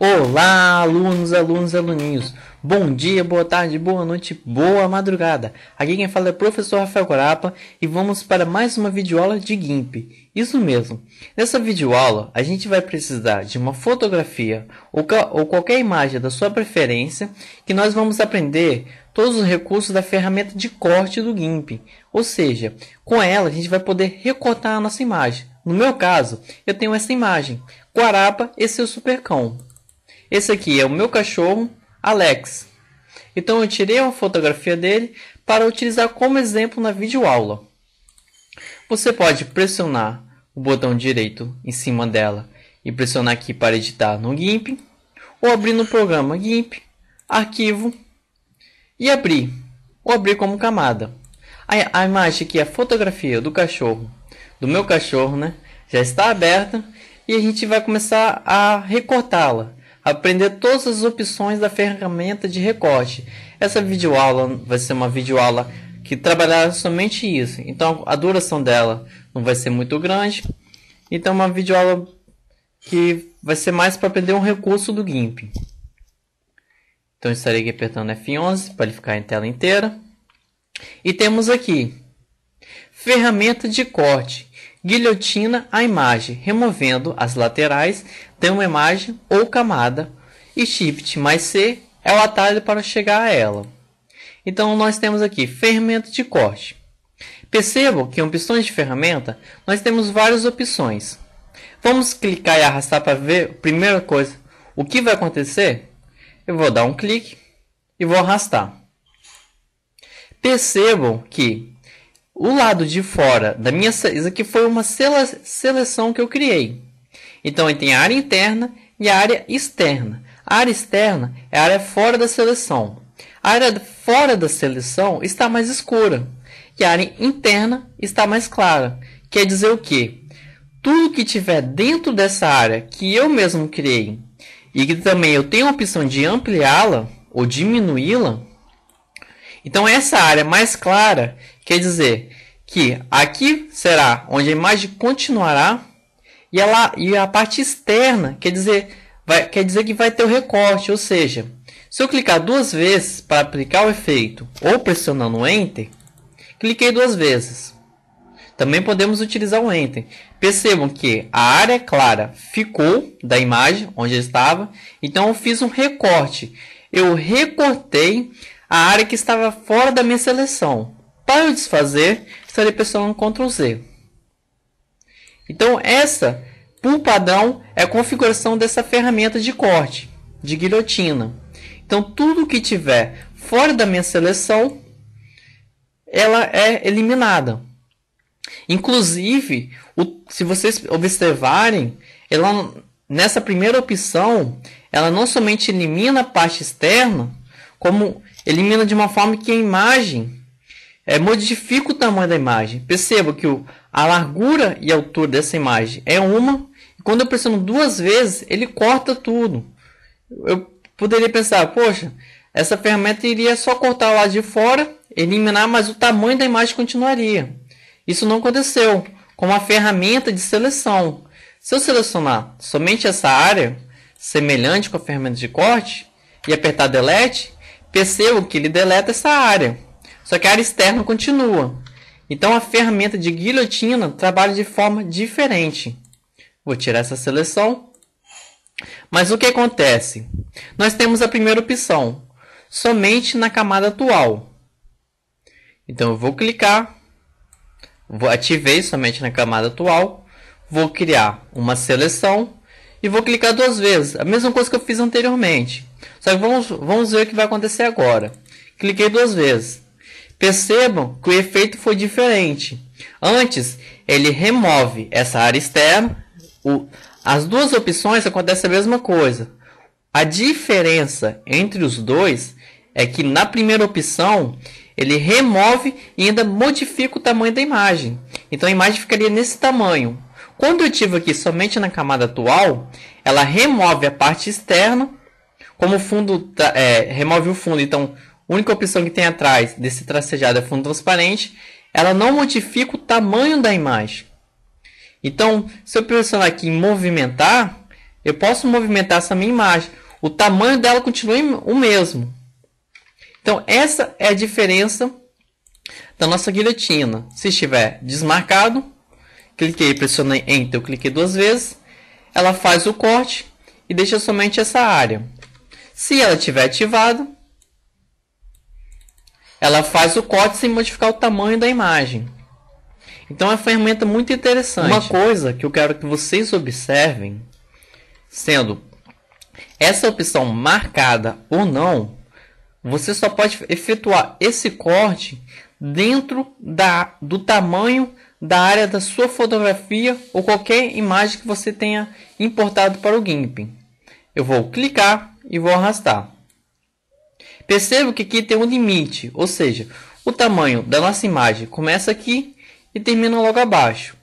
Olá, alunos, alunos, aluninhos. Bom dia, boa tarde, boa noite, boa madrugada. Aqui quem fala é o professor Rafael Corapa e vamos para mais uma videoaula de GIMP. Isso mesmo. Nessa videoaula, a gente vai precisar de uma fotografia ou, ou qualquer imagem da sua preferência que nós vamos aprender todos os recursos da ferramenta de corte do GIMP. Ou seja, com ela a gente vai poder recortar a nossa imagem. No meu caso, eu tenho essa imagem, Guarapa e seu supercão. Esse aqui é o meu cachorro, Alex. Então eu tirei uma fotografia dele para utilizar como exemplo na videoaula. Você pode pressionar o botão direito em cima dela e pressionar aqui para editar no GIMP, ou abrir no programa GIMP, arquivo e abrir, ou abrir como camada. A, a imagem que é a fotografia do cachorro, do meu cachorro, né, já está aberta e a gente vai começar a recortá-la aprender todas as opções da ferramenta de recorte. Essa videoaula vai ser uma videoaula que trabalhará somente isso. Então a duração dela não vai ser muito grande. Então é uma videoaula que vai ser mais para aprender um recurso do GIMP. Então estarei aqui apertando F11 para ele ficar em tela inteira. E temos aqui ferramenta de corte, guilhotina a imagem, removendo as laterais tem uma imagem ou camada e Shift mais C é o atalho para chegar a ela. Então nós temos aqui ferramenta de corte. Percebam que em opções de ferramenta nós temos várias opções. Vamos clicar e arrastar para ver primeira coisa o que vai acontecer. Eu vou dar um clique e vou arrastar. Percebam que o lado de fora da minha isso aqui foi uma seleção que eu criei. Então, ele tem a área interna e a área externa. A área externa é a área fora da seleção. A área fora da seleção está mais escura e a área interna está mais clara. Quer dizer o quê? Tudo que tiver dentro dessa área que eu mesmo criei e que também eu tenho a opção de ampliá-la ou diminuí-la. Então essa área mais clara quer dizer que aqui será onde a imagem continuará e, ela, e a parte externa quer dizer, vai, quer dizer que vai ter o recorte, ou seja, se eu clicar duas vezes para aplicar o efeito ou pressionando o Enter, cliquei duas vezes. Também podemos utilizar o Enter. Percebam que a área clara ficou da imagem onde estava, então eu fiz um recorte. Eu recortei a área que estava fora da minha seleção. Para eu desfazer, estarei pressionando Ctrl Z. Então essa, por padrão, é a configuração dessa ferramenta de corte, de guilhotina. Então tudo que tiver fora da minha seleção, ela é eliminada. Inclusive, o, se vocês observarem, ela nessa primeira opção, ela não somente elimina a parte externa, como elimina de uma forma que a imagem é, modifica o tamanho da imagem. Perceba que o, a largura e a altura dessa imagem é uma. E quando eu pressiono duas vezes, ele corta tudo. Eu poderia pensar, poxa, essa ferramenta iria só cortar o lado de fora, eliminar, mas o tamanho da imagem continuaria. Isso não aconteceu com a ferramenta de seleção. Se eu selecionar somente essa área, semelhante com a ferramenta de corte, e apertar delete, percebo que ele deleta essa área. Só que a área externa continua. Então a ferramenta de guilhotina trabalha de forma diferente. Vou tirar essa seleção. Mas o que acontece? Nós temos a primeira opção, somente na camada atual. Então eu vou clicar, vou ativei somente na camada atual, vou criar uma seleção e vou clicar duas vezes, a mesma coisa que eu fiz anteriormente. Só que vamos, vamos ver o que vai acontecer agora. Cliquei duas vezes. Percebam que o efeito foi diferente. Antes, ele remove essa área externa. O, as duas opções acontece a mesma coisa. A diferença entre os dois é que na primeira opção ele remove e ainda modifica o tamanho da imagem. Então a imagem ficaria nesse tamanho. Quando eu tive aqui somente na camada atual, ela remove a parte externa, como o fundo tá, é, remove o fundo, então única opção que tem atrás desse tracejado é fundo transparente. Ela não modifica o tamanho da imagem. Então, se eu pressionar aqui em movimentar, eu posso movimentar essa minha imagem. O tamanho dela continua o mesmo. Então, essa é a diferença da nossa guilhotina. Se estiver desmarcado, cliquei, pressionei Enter, eu cliquei duas vezes, ela faz o corte e deixa somente essa área. Se ela estiver ativada, ela faz o corte sem modificar o tamanho da imagem. Então é uma ferramenta muito interessante. Uma coisa que eu quero que vocês observem, sendo essa opção marcada ou não, você só pode efetuar esse corte dentro da, do tamanho da área da sua fotografia ou qualquer imagem que você tenha importado para o GIMP. Eu vou clicar e vou arrastar. Percebo que aqui tem um limite, ou seja, o tamanho da nossa imagem começa aqui e termina logo abaixo.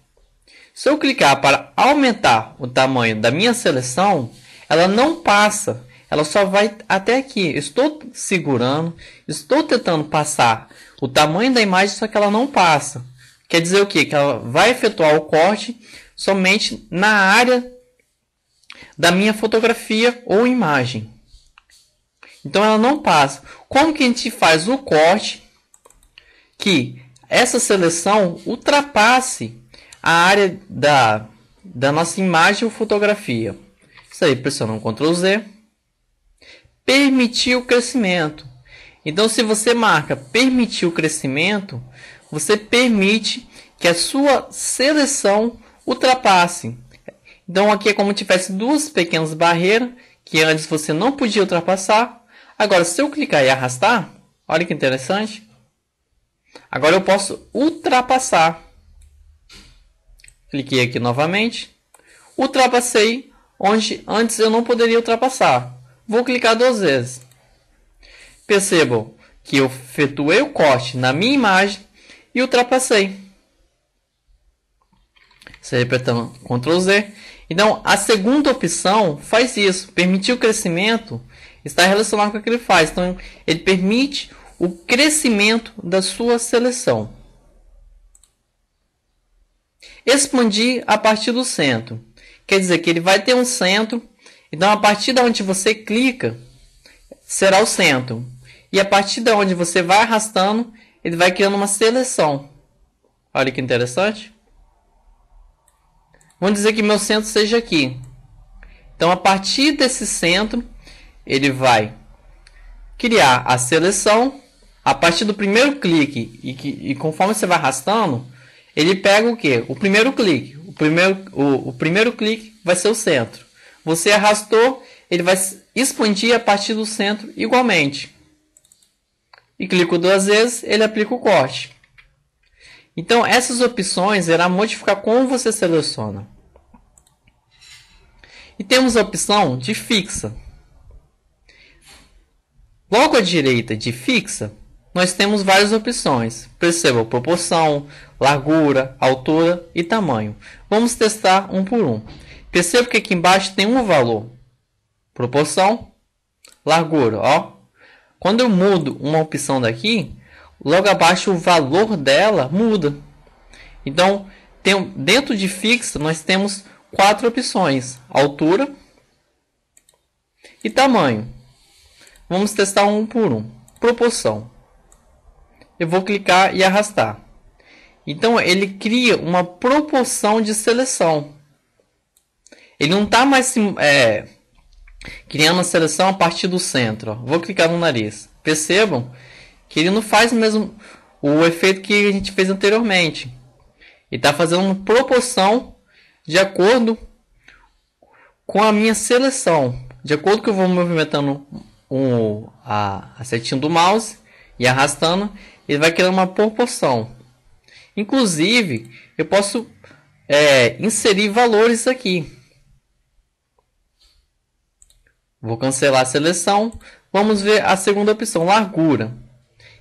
Se eu clicar para aumentar o tamanho da minha seleção, ela não passa, ela só vai até aqui. estou segurando, estou tentando passar o tamanho da imagem, só que ela não passa. Quer dizer o quê? Que ela vai efetuar o corte somente na área da minha fotografia ou imagem. Então ela não passa. Como que a gente faz o corte que essa seleção ultrapasse a área da, da nossa imagem ou fotografia? Isso aí, pressionando Ctrl Z. Permitir o crescimento. Então, se você marca permitir o crescimento, você permite que a sua seleção ultrapasse. Então, aqui é como se tivesse duas pequenas barreiras que antes você não podia ultrapassar Agora, se eu clicar e arrastar, olha que interessante. Agora eu posso ultrapassar. Cliquei aqui novamente. Ultrapassei onde antes eu não poderia ultrapassar. Vou clicar duas vezes. Percebam que eu efetuei o corte na minha imagem e ultrapassei. Você apertando Ctrl Z. Então, a segunda opção faz isso. Permitir o crescimento está relacionado com o que ele faz. Então, ele permite o crescimento da sua seleção. Expandir a partir do centro. Quer dizer que ele vai ter um centro. Então, a partir da onde você clica, será o centro. E a partir da onde você vai arrastando, ele vai criando uma seleção. Olha que interessante. Vamos dizer que meu centro seja aqui. Então, a partir desse centro, ele vai criar a seleção a partir do primeiro clique e, que, e conforme você vai arrastando, ele pega o que? O primeiro clique. O primeiro, o, o primeiro clique vai ser o centro. Você arrastou, ele vai expandir a partir do centro igualmente. E clico duas vezes, ele aplica o corte. Então essas opções irá modificar como você seleciona. E temos a opção de fixa. Logo à direita de fixa, nós temos várias opções. Perceba proporção, largura, altura e tamanho. Vamos testar um por um. Perceba que aqui embaixo tem um valor. Proporção, largura, ó. Quando eu mudo uma opção daqui, logo abaixo o valor dela muda. Então, tem, dentro de fixa, nós temos quatro opções. Altura e tamanho. Vamos testar um por um. Proporção. Eu vou clicar e arrastar. Então ele cria uma proporção de seleção. Ele não está mais é, criando a seleção a partir do centro. Ó. Vou clicar no nariz. Percebam que ele não faz o mesmo o efeito que a gente fez anteriormente. Ele está fazendo uma proporção de acordo com a minha seleção. De acordo que eu vou movimentando um, a, a setinha do mouse e arrastando, ele vai criando uma proporção. Inclusive, eu posso é, inserir valores aqui. Vou cancelar a seleção. Vamos ver a segunda opção, largura.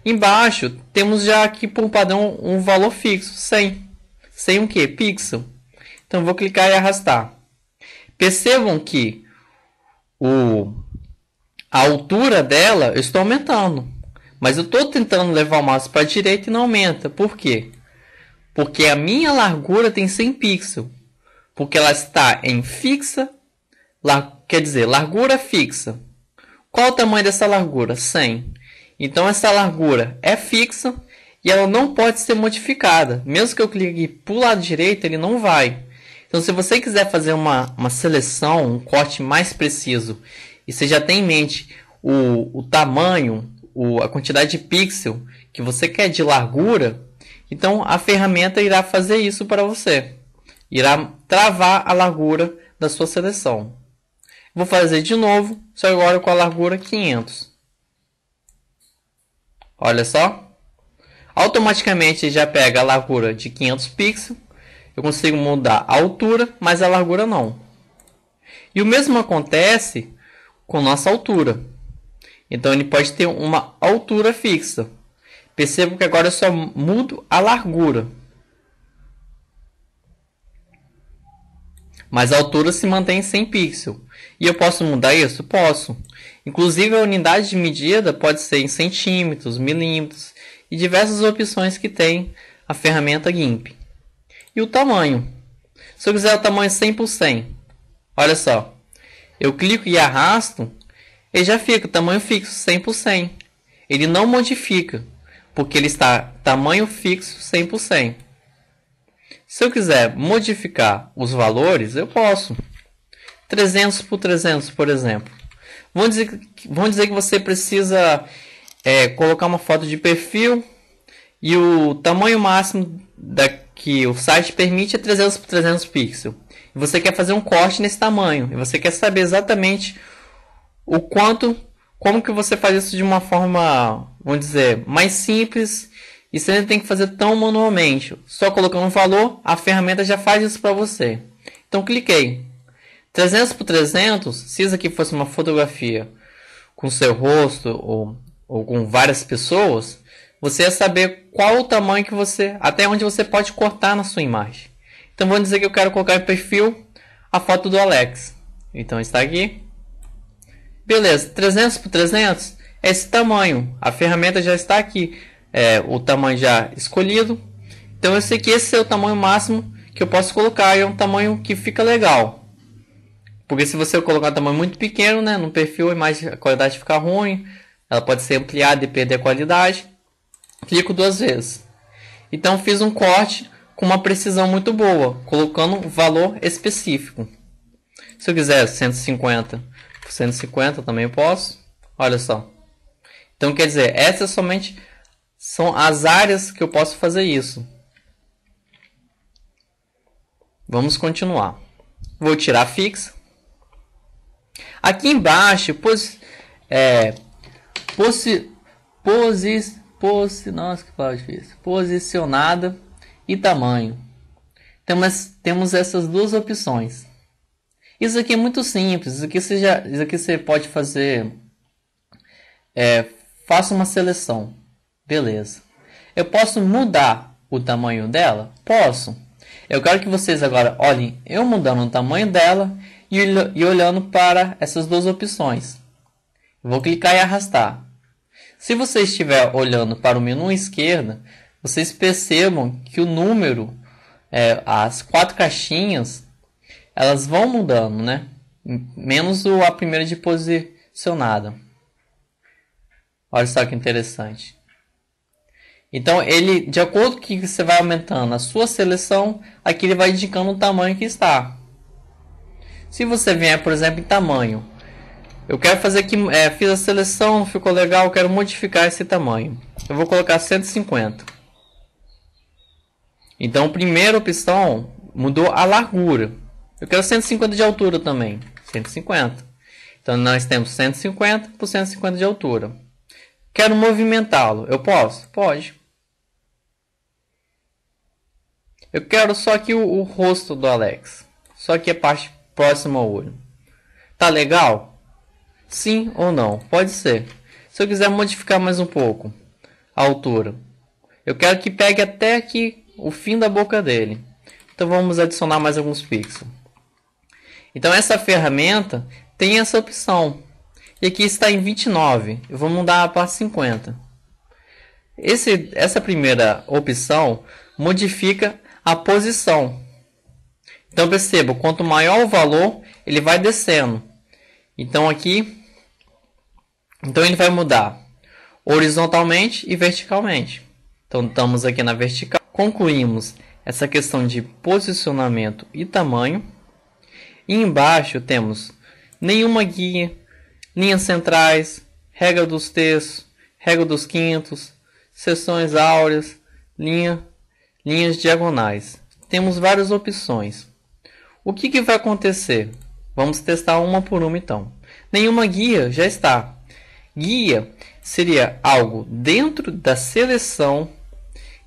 Embaixo, temos já aqui por padrão um valor fixo, 100. Sem o que? Pixel. Então, vou clicar e arrastar. Percebam que o a altura dela eu estou aumentando. Mas eu estou tentando levar o mouse para a direita e não aumenta. Por quê? Porque a minha largura tem 100 pixels. Porque ela está em fixa, lar... quer dizer, largura fixa. Qual o tamanho dessa largura? 100. Então essa largura é fixa e ela não pode ser modificada. Mesmo que eu clique para o lado direito, ele não vai. Então se você quiser fazer uma, uma seleção, um corte mais preciso e você já tem em mente o, o tamanho, o, a quantidade de pixel que você quer de largura, então a ferramenta irá fazer isso para você. Irá travar a largura da sua seleção. Vou fazer de novo, só agora com a largura 500. Olha só. Automaticamente já pega a largura de 500 pixels. Eu consigo mudar a altura, mas a largura não. E o mesmo acontece com nossa altura. Então ele pode ter uma altura fixa. Percebo que agora eu só mudo a largura. Mas a altura se mantém sem pixel. E eu posso mudar isso? Posso. Inclusive a unidade de medida pode ser em centímetros, milímetros e diversas opções que tem a ferramenta GIMP. E o tamanho. Se eu quiser o tamanho 100 por 100, olha só, eu clico e arrasto, ele já fica tamanho fixo 100%. Ele não modifica, porque ele está tamanho fixo 100%. Se eu quiser modificar os valores, eu posso. 300 por 300, por exemplo. Vamos dizer, vamos dizer que você precisa é, colocar uma foto de perfil e o tamanho máximo da, que o site permite é 300 por 300 pixels. Você quer fazer um corte nesse tamanho. E você quer saber exatamente o quanto, como que você faz isso de uma forma, vamos dizer, mais simples. E você não tem que fazer tão manualmente. Só colocando um valor, a ferramenta já faz isso para você. Então cliquei. 300 por 300, se isso aqui fosse uma fotografia com seu rosto ou, ou com várias pessoas, você ia saber qual o tamanho que você, até onde você pode cortar na sua imagem. Então vamos dizer que eu quero colocar em perfil a foto do Alex. Então está aqui. Beleza, 300 por 300 é esse tamanho. A ferramenta já está aqui, é, o tamanho já escolhido. Então eu sei que esse é o tamanho máximo que eu posso colocar. e É um tamanho que fica legal. Porque se você colocar um tamanho muito pequeno, né, no perfil a, é imagem, a qualidade fica ruim. Ela pode ser ampliada e perder a qualidade. Clico duas vezes. Então fiz um corte com uma precisão muito boa, colocando um valor específico. Se eu quiser 150 por 150 também posso. Olha só. Então quer dizer, essas somente são as áreas que eu posso fazer isso. Vamos continuar. Vou tirar fixa. Aqui embaixo, pos, é, posi, posi, posi, nossa, que palavra difícil. Posicionada e tamanho. Temos, temos essas duas opções. Isso aqui é muito simples. Isso aqui você, já, isso aqui você pode fazer. É, faça uma seleção. Beleza. Eu posso mudar o tamanho dela? Posso. Eu quero que vocês agora olhem eu mudando o tamanho dela e, e olhando para essas duas opções. vou clicar e arrastar. Se você estiver olhando para o menu esquerda, vocês percebam que o número, é, as quatro caixinhas, elas vão mudando, né? Menos a primeira de posicionada. Olha só que interessante. Então ele, de acordo com que você vai aumentando a sua seleção, aqui ele vai indicando o tamanho que está. Se você vier, por exemplo, em tamanho, eu quero fazer aqui, é, fiz a seleção, ficou legal, quero modificar esse tamanho. Eu vou colocar 150. Então, o primeira opção mudou a largura. Eu quero 150 de altura também. 150. Então, nós temos 150 por 150 de altura. Quero movimentá-lo. Eu posso? Pode. Eu quero só aqui o, o rosto do Alex. Só que a parte próxima ao olho. Tá legal? Sim ou não? Pode ser. Se eu quiser modificar mais um pouco a altura. Eu quero que pegue até aqui o fim da boca dele. Então vamos adicionar mais alguns pixels. Então essa ferramenta tem essa opção. E aqui está em 29. Eu vou mudar para 50. Esse, essa primeira opção modifica a posição. Então perceba, quanto maior o valor, ele vai descendo. Então aqui, então ele vai mudar horizontalmente e verticalmente. Então estamos aqui na vertical. Concluímos essa questão de posicionamento e tamanho. E embaixo temos nenhuma guia, linhas centrais, regra dos terços, regra dos quintos, seções áureas, linha, linhas diagonais. Temos várias opções. O que, que vai acontecer? Vamos testar uma por uma então. Nenhuma guia já está. Guia seria algo dentro da seleção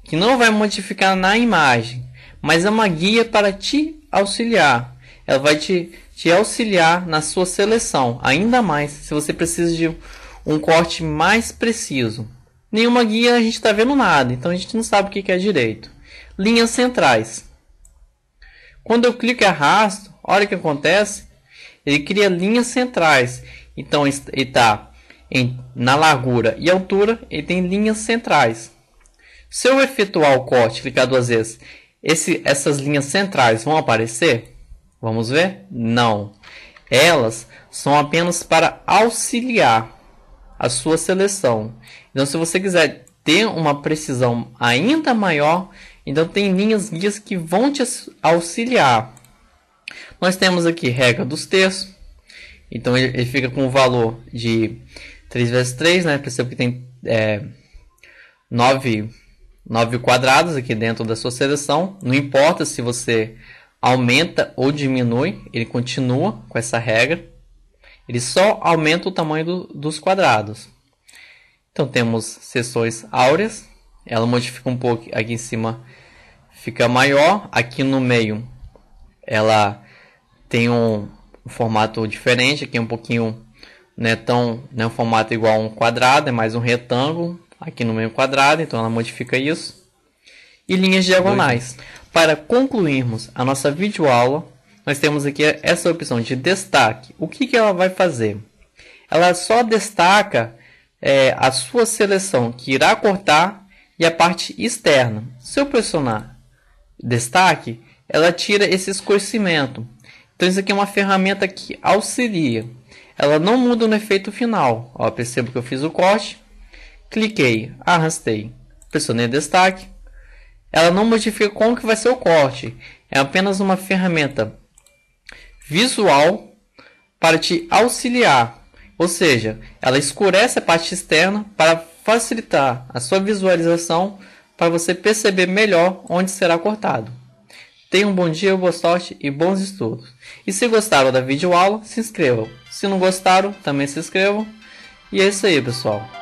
que não vai modificar na imagem, mas é uma guia para te auxiliar. Ela vai te, te auxiliar na sua seleção, ainda mais se você precisa de um corte mais preciso. Nenhuma guia a gente está vendo nada, então a gente não sabe o que é direito. Linhas centrais. Quando eu clico e arrasto, olha o que acontece. Ele cria linhas centrais. Então ele está na largura e altura, ele tem linhas centrais. Se eu efetuar o corte e clicar duas vezes, esse, essas linhas centrais vão aparecer? Vamos ver? Não. Elas são apenas para auxiliar a sua seleção. Então, se você quiser ter uma precisão ainda maior, então tem linhas guias que vão te auxiliar. Nós temos aqui regra dos textos. Então, ele, ele fica com o valor de 3 vezes 3, né? Perceba que tem é, 9 9 quadrados aqui dentro da sua seleção. Não importa se você aumenta ou diminui, ele continua com essa regra. Ele só aumenta o tamanho do, dos quadrados. Então temos seções áureas. Ela modifica um pouco aqui em cima, fica maior. Aqui no meio, ela tem um, um formato diferente. Aqui é um pouquinho, não é tão, não é um formato igual a um quadrado, é mais um retângulo aqui no meio quadrado, então ela modifica isso, e linhas diagonais. Para concluirmos a nossa videoaula, nós temos aqui essa opção de destaque. O que, que ela vai fazer? Ela só destaca é, a sua seleção que irá cortar e a parte externa. Se eu pressionar destaque, ela tira esse escurecimento. Então isso aqui é uma ferramenta que auxilia. Ela não muda no efeito final. Ó, percebo que eu fiz o corte, cliquei, arrastei, pressionei é destaque. Ela não modifica como que vai ser o corte, é apenas uma ferramenta visual para te auxiliar, ou seja, ela escurece a parte externa para facilitar a sua visualização para você perceber melhor onde será cortado. Tenha um bom dia, boa sorte e bons estudos. E se gostaram da videoaula, se inscrevam. Se não gostaram, também se inscrevam. E é isso aí, pessoal.